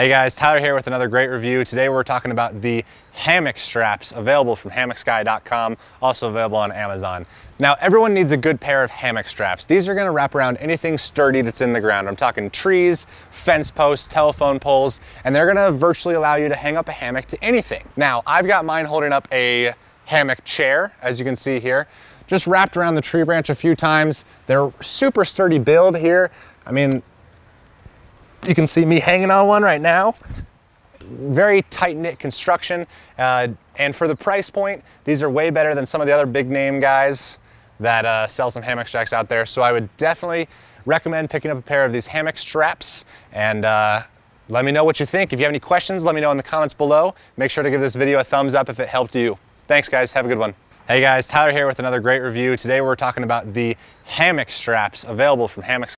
Hey guys, Tyler here with another great review. Today we're talking about the hammock straps available from hammocksky.com, also available on Amazon. Now everyone needs a good pair of hammock straps. These are gonna wrap around anything sturdy that's in the ground. I'm talking trees, fence posts, telephone poles, and they're gonna virtually allow you to hang up a hammock to anything. Now I've got mine holding up a hammock chair, as you can see here, just wrapped around the tree branch a few times. They're super sturdy build here. I mean, you can see me hanging on one right now. Very tight-knit construction, uh, and for the price point, these are way better than some of the other big-name guys that uh, sell some hammock jacks out there. So I would definitely recommend picking up a pair of these hammock straps and uh, let me know what you think. If you have any questions, let me know in the comments below. Make sure to give this video a thumbs up if it helped you. Thanks guys, have a good one. Hey guys, Tyler here with another great review. Today we're talking about the hammock straps available from Hammocks